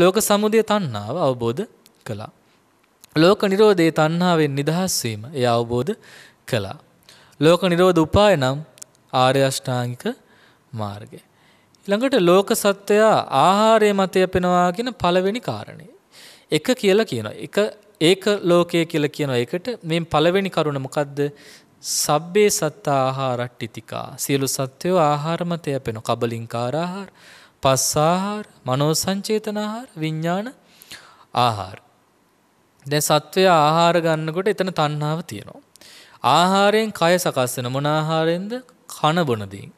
ලෝක සමුදය තණ්හාව අවබෝධ කළා. ලෝක නිරෝධයේ තණ්හාවෙන් නිදහස් වීම එය අවබෝධ කළා. ලෝක නිරෝධ උපාය නම් ආර්ය අෂ්ටාංගික මාර්ගය. ඊළඟට ලෝක සත්වයා ආහාරය මත යපෙනවා කියන පළවෙනි කාරණේ. එක කියලා කියනවා. එක ඒක ලෝකය කියලා කියනවා. ඒකට මේ පළවෙනි කරුණ මොකද්ද? සබ්බේ සත්තා ආහාරට්ටිතිකා. සියලු සත්වයෝ ආහාර මත යපෙනවා. කබලින්කාර ආහාර පස්සාහාර, මනෝ සංචේතන ආහාර, විඥාන ආහාර. දැන් සත්වය ආහාර ගන්නකොට එතන තණ්හාව තියෙනවා. ආහාරයෙන් කය සකස් වෙන මොන ආහාරයෙන්ද? කන බොන දේෙන්.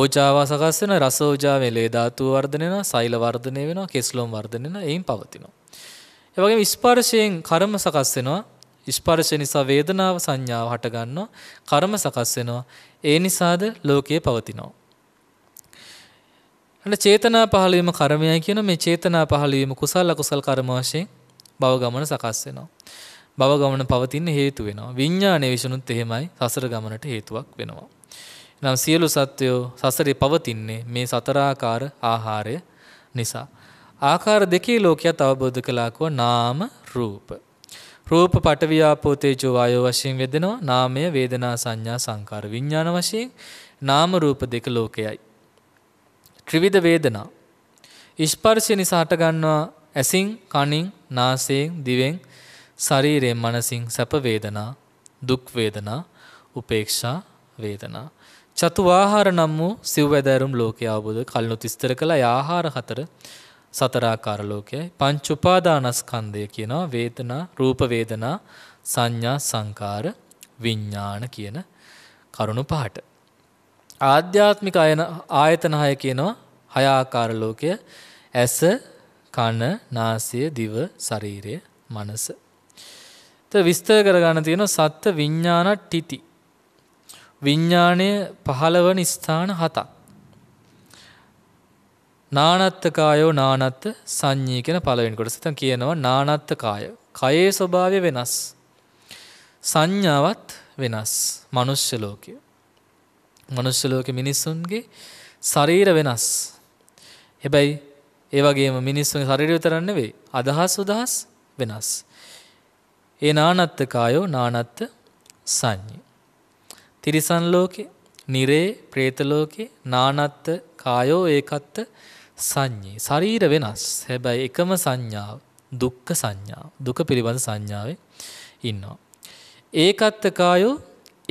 ඕජාව සකස් වෙන රස ඕජාවේ ලේ ධාතු වර්ධනය වෙනවා, සෛල වර්ධනය වෙනවා, කෙස්ලොම් වර්ධනය වෙනවා, එයින් පවතිනවා. ඒ වගේම ස්පර්ශයෙන් කර්ම සකස් වෙනවා. ස්පර්ශ නිසා වේදනාව සංඥාව හටගන්නවා. කර්ම සකස් වෙනවා. ඒ නිසාද ලෝකය පවතිනවා. අන්න චේතනා පහළවීම කර්මයයි කියන මේ චේතනා පහළවීම කුසල අකුසල කර්ම වශයෙන් භව ගමන සකස් වෙනවා. භව ගමන පවතින හේතු වෙනවා. විඥානයේ විසුණුත් එහෙමයි සසර ගමනට හේතුවක් වෙනවා. නම් සියලු සත්වයෝ සසරේ පවතින්නේ මේ සතරාකාර ආහාරය නිසා. ආකාර දෙකේ ලෝකයට අවබෝධ කළාකෝ නාම රූප. රූප පටවියාපෝ තේජෝ වායෝ වශයෙන් වෙදෙනවා නාමය වේදනා සංඥා සංකාර විඥාන වශයෙන් නාම රූප දෙක ලෝකයයි ත්‍රිවිධ වේදනා. ස්පර්ශය නිසා හටගන්නවා ඇසින්, කනින්, නාසයෙන්, දිවෙන්, ශරීරයෙන්, මනසින් සැප වේදනා, දුක් වේදනා, උපේක්ෂා වේදනා. චතුආහාර නම් වූ සිව්වැදෑරුම් ලෝකය අවබෝධ කල්නොත් විස්තර කළ ආහාර හතර සතරාකාර ලෝකයයි පංච උපාදානස්කන්ධය කියනවා වේදනා රූප වේදනා සංඥා සංකාර විඥාන කියන කරුණු පහට ආධ්‍යාත්මික අයන ආයතන හය කියනවා හය ආකාර ලෝකය ඇස කන නාසය දිව ශරීරය මනස. ත විස්තර කරගන්න තියෙන සත්ත්ව විඥාන ටිති. විඥාණය පහළවන ස්ථාන හතක්. නානත්තකායෝ නානත්ත සංඥී කියන පළවෙනි කොටස. දැන් කියනවා නානත්තකාය. කයේ ස්වභාවය වෙනස්. සංඥාවත් වෙනස්. මනුෂ්‍ය ලෝකය. මනුෂ්‍ය ලෝකේ මිනිස්සුන්ගේ ශරීර වෙනස්. හැබැයි ඒ වගේම මිනිස්සුන්ගේ ශරීර විතරක් නෙවෙයි අදහස් උදහස් වෙනස්. ඒ නානත්ත් කායෝ නානත්ත් සංඤ්ඤේ. තිරිසන් ලෝකේ, නිරේ, പ്രേත ලෝකේ නානත්ත් කායෝ ඒකත්ත් සංඤේ. ශරීර වෙනස්. හැබැයි එකම සංඥාව දුක්ඛ සංඥාව. දුක පිළිබඳ සංඥාවේ ඉන්නවා. ඒකත්ත කායෝ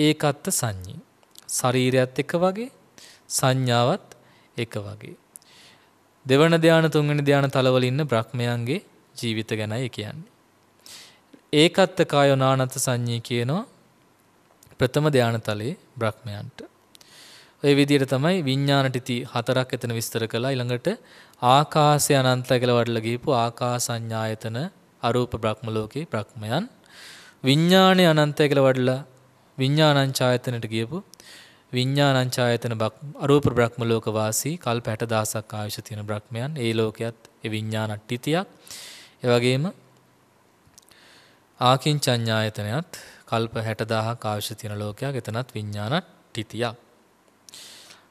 ඒකත්ත සංඤේ. ශරීරයත් එක වගේ සංඥාවත් එක වගේ. දෙවන ධ්‍යාන තුන්වෙනි ධ්‍යාන තලවල ඉන්න බ්‍රහ්මයන්ගේ ජීවිත ගැනයි කියන්නේ. ඒකත්ත කායෝ නානත් සංඤී කියනවා ප්‍රථම ධ්‍යාන තලයේ බ්‍රහ්මයන්ට. ඔය විදිහට තමයි විඥාන ටිති හතරක් එතන විස්තර කළා. ඊළඟට ආකාශය අනන්තය කියලා වඩලා ගිහපු ආකාසඤ්ඤායතන අරූප බ්‍රහ්ම ලෝකේ බ්‍රහ්මයන් විඥාණය අනන්තය කියලා වඩලා විඥානංචායතනට ගියපු විඥානංචායතන අරූප බ්‍රහ්ම ලෝක වාසී කල්ප 60000ක් ආයුෂ තියෙන බ්‍රහ්මයන් ඒ ලෝකයේත් ඒ විඥානට්ටිතියක් ඒ වගේම ආකින්චඤ්ඤායතනයත් කල්ප 60000ක් ආයුෂ තියෙන ලෝකයක් එතනත් විඥානට්ටිතියක්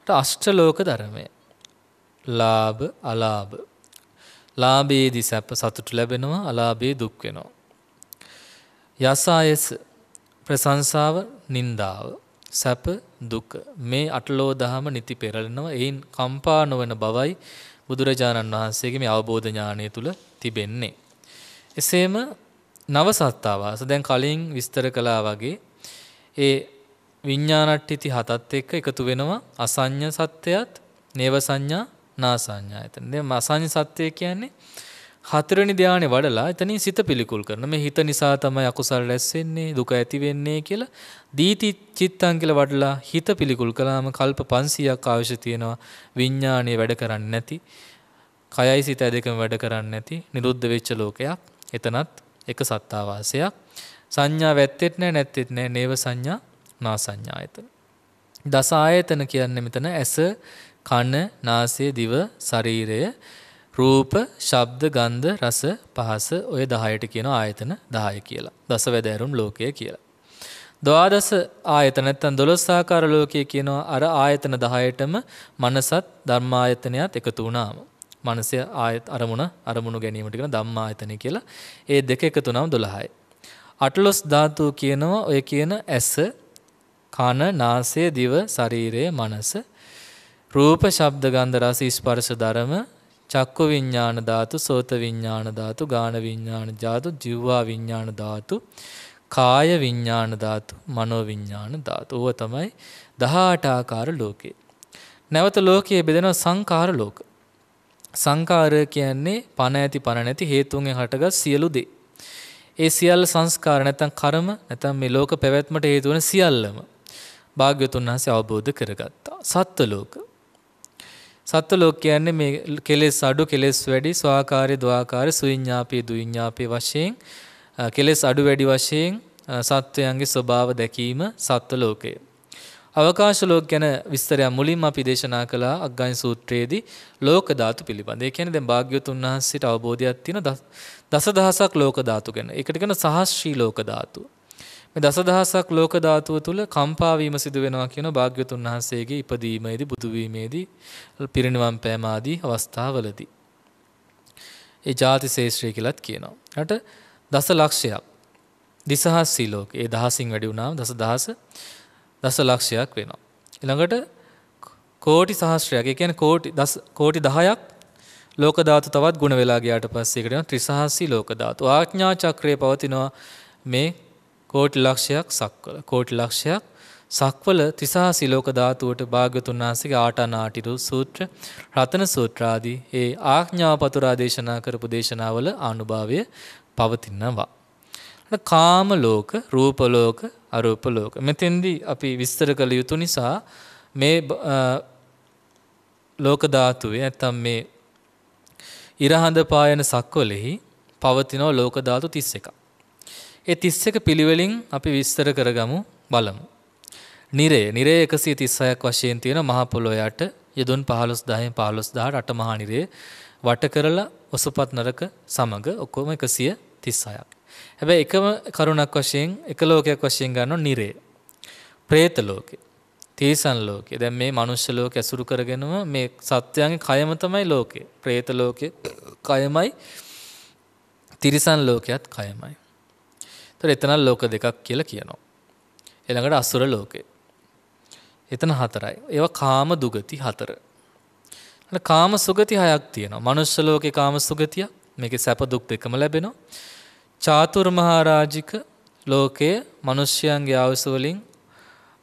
ට අෂ්ට ලෝක ධර්මය ලාභ අලාභ ලාභයේදී සැප සතුට ලැබෙනවා අලාභයේ දුක් වෙනවා යසායස ප්‍රශංසාව නින්දාව සැප දුක මේ අටලෝ දහම නිති පෙරලෙනවා එයින් කම්පා නොවන බවයි බුදුරජාණන් වහන්සේගේ මේ අවබෝධ ඥානය තුල තිබෙන්නේ එසේම නව සත්තාවාස දැන් කලින් විස්තර කළා වගේ ඒ විඤ්ඤාණට්ටිති හතත් එක්ක එකතු වෙනවා අසඤ්ඤ සත්‍යයත් නේව සංඥා නාසඤ්ඤායතන. දැන් අසඤ්ඤ සත්‍යය කියන්නේ හතරවෙනි ධානය වඩලා එතනින් සිත පිළිකුල් කරන මේ හිත නිසා තමයි අකුසල් රැස්සෙන්නේ දුක ඇති වෙන්නේ කියලා දීති චිත්තං කියලා වඩලා හිත පිළිකුල් කළාම කල්ප 500ක් අවශ්‍ය තියෙනවා විඥාණය වැඩ කරන්නේ නැති කයයි සිත දෙකම වැඩ කරන්නේ නැති නිරුද්ධ වෙච්ච ලෝකයක් එතනත් එක සත්තාවාසයක් සංඥා වැත්තෙත් නැහැ නැත්තෙත් නැහැ නේව සංඥා නා සංඥායතන දස ආයතන කියන්නේ මෙතන ඇස කන නාසය දිව ශරීරය රූප, ශබ්ද, ගන්ධ, රස, පහස ඔය 10ට කියන ආයතන 10 කියලා. දසවැදෑරුම් ලෝකය කියලා. ද්වාදස ආයතන නැත්නම් 12 ආකාර ලෝකය කියනවා අර ආයතන 10ටම මනසත් ධර්මායතනයත් එකතු වුණාම. මනසේ ආයත අරමුණ අරමුණු ගැනීමට කියන ධම්මායතනය කියලා. ඒ දෙක එකතු වුණාම 12යි. අටලොස් ධාතු කියනවා ඔය කියන ඇස, කන, නාසය, දිව, ශරීරය, මනස, රූප, ශබ්ද, ගන්ධ, රස, ස්පර්ශ, ධර්ම චක්කු විඤ්ඤාණ ධාතු, සෝත විඤ්ඤාණ ධාතු, ගාන විඤ්ඤාණ ධාතු, ජීවා විඤ්ඤාණ ධාතු, කාය විඤ්ඤාණ ධාතු, මනෝ විඤ්ඤාණ ධාතු. ඕව තමයි 18 ආකාර ලෝකේ. නැවත ලෝකයේ බෙදෙන සංඛාර ලෝක. සංඛාරය කියන්නේ පණ ඇති පණ නැති හේතුන්ගෙන් හටගත් සියලු දේ. ඒ සියල්ල සංස්කාර නැත්නම් කර්ම නැත්නම් මේ ලෝක පැවැත්මට හේතු වන සියල්ලම භාග්‍යතුන් වහන්සේ අවබෝධ කරගත්තා. සත්ත්ව ලෝක සත්ව ලෝක කියන්නේ මේ කෙලෙස් අඩු කෙලෙස් වැඩි ස්වාකාරය ද්වාකාර සුවිඤ්ඤාපේ දුවිඤ්ඤාපේ වශයෙන් කෙලෙස් අඩු වැඩි වශයෙන් සත්වයන්ගේ ස්වභාව දැකීම සත්ව ලෝකය. අවකාශ ලෝක ගැන විස්තරයක් මුලින්ම අපි දේශනා කළා අග්ගායන සූත්‍රයේදී ලෝක ධාතු පිළිබඳ. ඒ කියන්නේ දැන් භාග්‍යවතුන් වහන්සේට අවබෝධයක් තියෙන දසදහසක් ලෝක ධාතු ගැන. ඒකට කියන සහස්ශ්‍රී ලෝක ධාතුව. මේ දසදහසක් ලෝක ධාතුව තුල කම්පා වීම සිදු වෙනවා කියන භාග්‍යතුන් වහන්සේගේ ඉපදීමේදී බුදු වීමේදී පිරිනිවන් පෑම ආදී අවස්ථාවලදී ඒ ಜಾති ශේෂ්ත්‍රය කියලාත් කියනවා. රට දස ලක්ෂයක් දිසහස් සීලෝක. ඒ දහසින් වැඩි වුණාම දස දහස දස ලක්ෂයක් වෙනවා. ඊළඟට කෝටි සහස්ත්‍රයක්. ඒ කියන්නේ කෝටි දස කෝටි 10ක් ලෝක ධාතු තවත් ಗುಣ වෙලා ගියාට පස්සේ ඒකට කියනවා ත්‍රිසහස්සී ලෝක ධාතු. ආඥා චක්‍රය පවතිනවා මේ කෝටි ලක්ෂයක් සක්වල කෝටි ලක්ෂයක් සක්වල තිසා සිලෝක ධාතුවට භාග්‍යතුන් වහන්සේගේ ආටානාටිරු සූත්‍ර රතන සූත්‍රාදී ඒ ආඥාපතුරා දේශනා කරපු දේශනාවල අනුභවය පවතිනවා. කාම ලෝක, රූප ලෝක, අරූප ලෝක. මෙතෙන්දී අපි විස්තර කළ යුතු නිසා මේ ලෝක ධාතුවේ නැත්තම් මේ ඉරහඳ පායන සක්වලෙහි පවතිනෝ ලෝක ධාතු 31ක්. ඒ 31 පිළිවෙලින් අපි විස්තර කරගමු බලමු. නිරය නිරය 136ක් වශයෙන් තියෙන මහ පොළොව යට යදුන් 15 10 15 18 මහා නිරය වට කරලා ඔසුපත් නරක සමග ඔක්කොම 136ක්. හැබැයි එකම කරුණක් වශයෙන් එක ලෝකයක් වශයෙන් ගන්නවා නිරය. പ്രേත ලෝකේ. තීසන් ලෝකේ. දැන් මේ මනුෂ්‍ය ලෝක ඇසුරු කරගෙනම මේ සත්‍යයන්ගේ කයම තමයි ලෝකේ. പ്രേත ලෝකේ කයමයි තිරිසන් ලෝකයක් කයමයි. එතන ලෝක දෙකක් කියලා කියනවා. ඊළඟට අසුර ලෝකය. එතන හතරයි. ඒවා කාම දුගති හතර. කාම සුගති හයක් තියෙනවා. මනුෂ්‍ය ලෝකේ කාම සුගතිය මේකේ සැප දුක් දෙකම ලැබෙනවා. චාතුර් මහරාජික ලෝකයේ මිනිස්යන්ගේ ආයුෂ වලින්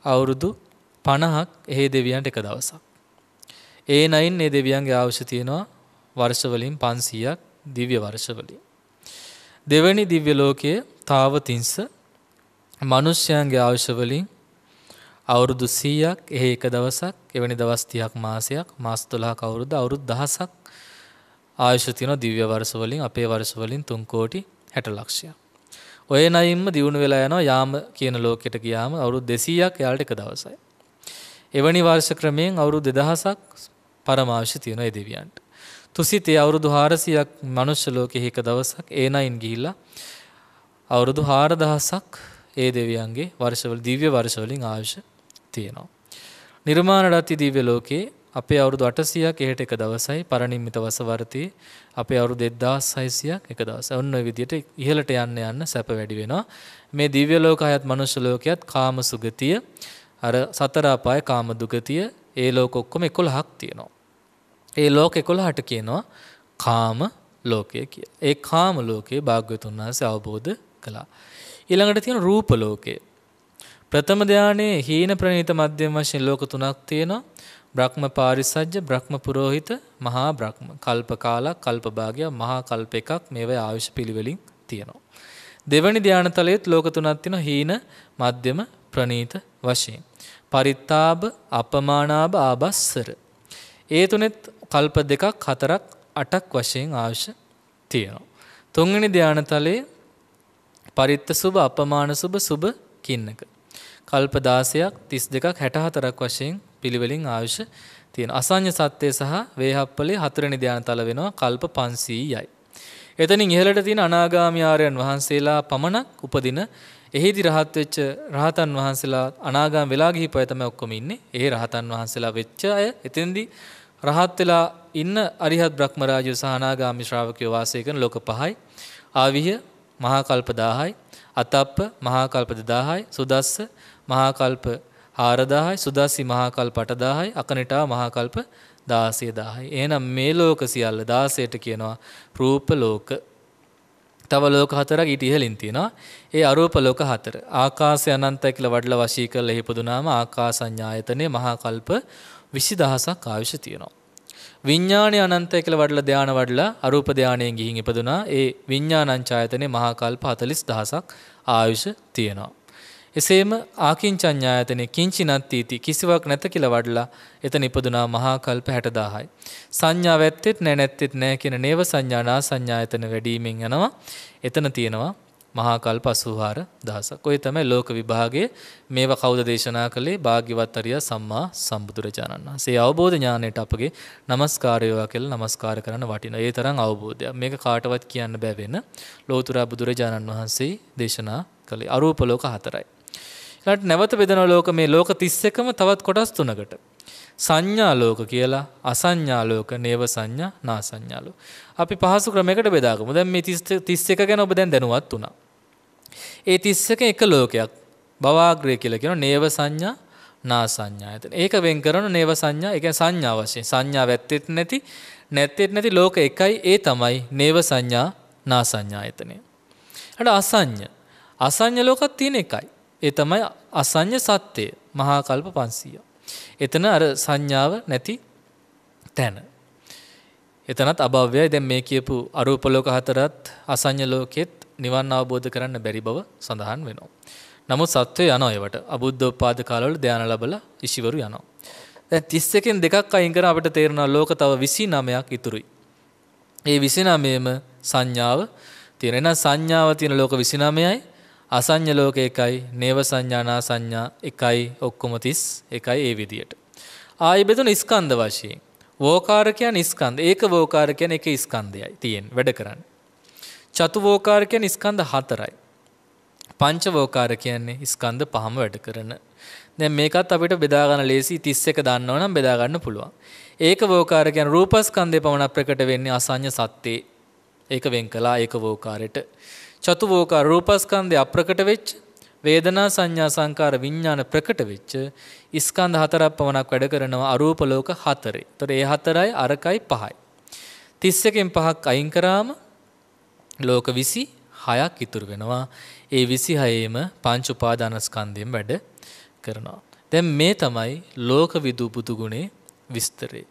අවුරුදු 50ක් එහි දෙවියන්ට එක දවසක්. ඒ නයින් මේ දෙවියන්ගේ ආයුෂ තියෙනවා වර්ෂ වලින් 500ක් දිව්‍ය වර්ෂ වලින්. දෙවැනි දිව්‍ය ලෝකයේ තාවතිංස මනුෂ්‍යයන්ගේ අවශ්‍යවලින් අවුරුදු 100ක් එහි එක දවසක් එවැනි දවස් 30ක් මාසයක් මාස 12ක් අවුරුදු අවුරුදු දහසක් ආයුෂ තියෙන දිව්‍ය වර්ෂ වලින් අපේ වර්ෂ වලින් 3 කෝටි 60 ලක්ෂයක්. ඔය නයින්ම දිනු වෙලා යනවා යාම කියන ලෝකෙට ගියාම අවුරුදු 200ක් යාළට එක දවසයි. එවැනි වර්ෂ ක්‍රමයෙන් අවුරුදු 2000ක් පරමාවශ්‍ය තියෙන ඒ දෙවියන්ට. තුසිතේ අවුරුදු 400ක් මනුෂ්‍ය ලෝකෙහි එක දවසක් ඒ නයින් ගිහිල්ලා අවුරුදු 4000ක් ඒ දෙවියන්ගේ වර්ෂවල දිව්‍ය වර්ෂවලින් ආයුෂ තියෙනවා. නිර්මාණ රාති දිව්‍ය ලෝකේ අපේ අවුරුදු 800ක් එහෙට එක දවසයි පරණිම්මිත වසවර්තී අපේ අවුරුදු 2600ක් එක දවසයි. ඔන්න ඔය විදිහට ඉහළට යන්න යන්න සැප වැඩි වෙනවා. මේ දිව්‍ය ලෝකයත් මනුෂ්‍ය ලෝකයත් කාම සුගතිය අර සතර අපාය කාම දුගතිය ඒ ලෝක ඔක්කොම 11ක් තියෙනවා. ඒ ලෝක 11ට කියනවා කාම ලෝකය කියලා. ඒ කාම ලෝකේ භාග්‍යවතුන් වහන්සේ අවබෝධ කළා. ඊළඟට තියෙන රූප ලෝකය. ප්‍රථම ධානයේ හීන ප්‍රණීත මධ්‍යම වශයෙන් ලෝක තුනක් තියෙනවා. බ්‍රහ්ම පාරිසජ්ජ, බ්‍රහ්ම පුරোহিত, මහා බ්‍රහ්ම. කල්ප කාලක්, කල්ප භාගයක්, මහා කල්ප එකක් මේවා ආවිෂ පිළිවෙලින් තියෙනවා. දෙවැනි ධාන තලයේත් ලෝක තුනක් තියෙනවා හීන, මධ්‍යම, ප්‍රණීත වශයෙන්. පරිත්තාබ, අපමානාබ, ආබස්සර. ඒ තුනෙත් කල්ප දෙකක්, හතරක්, අටක් වශයෙන් ආවිෂ තියෙනවා. තුන්වෙනි ධානතලයේ පරිත්ත සුභ අපමාන සුභ සුභ කින්නක. කල්ප 16ක් 32ක් 64ක් වශයෙන් පිළිවෙලින් ආයුෂ තියෙන අසඤ්ඤ සත්‍යය සහ වේහප්පලේ හතරෙනි ධානතල වෙනවා කල්ප 500යි. එතනින් ඉහළට තියෙන අනාගාමී ආර්යයන් වහන්සේලා පමණක් උපදින එහිදී රහත් වෙච්ච රහතන් වහන්සේලා අනාගාම වෙලා ගිහිපු අය තමයි ඔක්කොම ඉන්නේ. ඒ රහතන් වහන්සේලා වෙච්ච අය එතෙන්දී රහත් වෙලා ඉන්න අරිහත් බ්‍රහ්මරාජය සහ අනාගාමී ශ්‍රාවකයෝ වාසය කරන ලෝක පහයි. ආවිහ මහාකල්ප 1000යි අතප්ප මහාකල්ප 2000යි සුදස්ස මහාකල්ප 4000යි සුදස්සි මහාකල්ප 8000යි අකනිටා මහාකල්ප 16000යි එහෙනම් මේ ලෝක සියල්ල 16ට කියනවා රූප ලෝක තව ලෝක හතරක් ඊට ඉහළින් තියෙනවා ඒ අරූප ලෝක හතර ආකාශය අනන්තයි කියලා වඩලා වශී කරලා හිපදුනාම ආකාසඤ්ඤායතනේ මහාකල්ප 20000ක් ආවිෂ තියෙනවා විඥාණය අනන්තය කියලා වඩලා ධාන වඩලා අරූප ධානයෙන් ගිහින් ඉපදුනා. ඒ විඥානංචායතනේ මහා කල්ප 40000ක් ආයුෂ තියෙනවා. එසේම ආකින්චඤ්ඤායතනේ කිංචිනත්තිති කිසිවක් නැත කියලා වඩලා එතන ඉපදුනා මහා කල්ප 60000යි. සංඥා වැත්තේත් නැ නැත්තේත් නැහැ කියන නේව සංඥානා සංඥායතන වැඩිමින් යනවා. එතන තියෙනවා මහා කල්ප 84 දහසක්. ඔය තමයි ලෝක විභාගයේ මේවා කවුද දේශනා කළේ? භාග්‍යවත් අරිය සම්මා සම්බුදුරජාණන් වහන්සේ. අවබෝධ ඥාණයට අපගේ নমස්කාරයෝවා කියලා নমස්කාර කරන්න වටින. ඒ තරම් අවබෝධයක්. මේක කාටවත් කියන්න බෑ වෙන. ලෝතුරා බුදුරජාණන් වහන්සේ දේශනා කළේ අරූප ලෝක හතරයි. ඊළඟට නැවත බෙදෙන ලෝක මේ ලෝක 31ම තවත් කොටස් තුනකට. සංඥා ලෝක කියලා අසඤ්ඤා ලෝක නේව සංඥා නාසඤ්ඤා ලෝක. අපි පහසු ක්‍රමයකට බෙදාගමු. දැන් මේ 31 ගැන ඔබ දැන් දැනුවත් වුණා. ඒ 31 එක ලෝකයක් භවාග්‍රය කියලා කියන නේව සංඥා නා සංඥා. එතන ඒක වෙන් කරන නේව සංඥා, ඒ කියන්නේ සංඥා වශයෙන්. සංඥා වැත්තේත් නැති, නැත්තේත් නැති ලෝක එකයි ඒ තමයි නේව සංඥා නා සංඥා එතනේ. හරි අසඤ්ඤ. අසඤ්ඤ ලෝකත් තියෙන එකයි. ඒ තමයි අසඤ්ඤ සත්‍යය. මහා කල්ප 500. එතන අර සංඥාව නැති තැන. එතනත් අභව්‍යයි දැන් මේ කියපු අරූප ලෝක හතරත් අසඤ්ඤ ලෝකෙත් නිවන් අවබෝධ කරන්න බැරි බව සඳහන් වෙනවා. නමුත් සත්වය යනවා ඒවට. අබුද්ධෝපාද කාලවල ධානය ලැබලා ඉෂිවරු යනවා. දැන් 31කින් දෙකක් අයින් කර අපිට තේරෙනවා ලෝක තව 29ක් ඉතුරුයි. ඒ 29ම සංඥාව තියෙන. එහෙනම් සංඥාව තියෙන ලෝක 29යි අසඤ්ඤ ලෝක එකයි නේව සංඥානා සංඥා එකයි ඔක්කොම 31යි ඒ විදියට. ආයෙ බෙදුන ස්කන්ධ වශයෙන් වෝකාර කියන්නේ ස්කන්ධ. ඒක වෝකාර කියන්නේ එක ස්කන්ධයයි තියෙන්නේ වැඩ කරන්නේ. චතු වෝකාර කියන්නේ ස්කන්ධ හතරයි. පංච වෝකාර කියන්නේ ස්කන්ධ පහම වැඩ කරන. දැන් මේකත් අපිට බෙදා ගන්න ලේසි 31 දන්නව නම් බෙදා ගන්න පුළුවන්. ඒක වෝකාර කියන්නේ රූපස්කන්ධේ පමණක් ප්‍රකට වෙන්නේ අසඤ්ඤ සත්‍යේ. ඒක වෙන් කළා ඒක වෝකාරයට. චතු වෝකාර රූපස්කන්ධේ අප්‍රකට වෙච්ච වේදනා සංඥා සංකාර විඥාන ප්‍රකට වෙච්ච ස්කන්ධ හතරක් පමණක් වැඩ කරනවා අරූප ලෝක හතරේ. ඒතර ඒ හතරයි අරකයි පහයි. 31කින් පහක් අයින් කරාම ලෝක 26ක් ඉතුරු වෙනවා. ඒ 26ේම පංච උපාදානස්කන්ධයෙන් වැඩ කරනවා. දැන් මේ තමයි ලෝක විදූ පුදු ගුණේ විස්තරේ.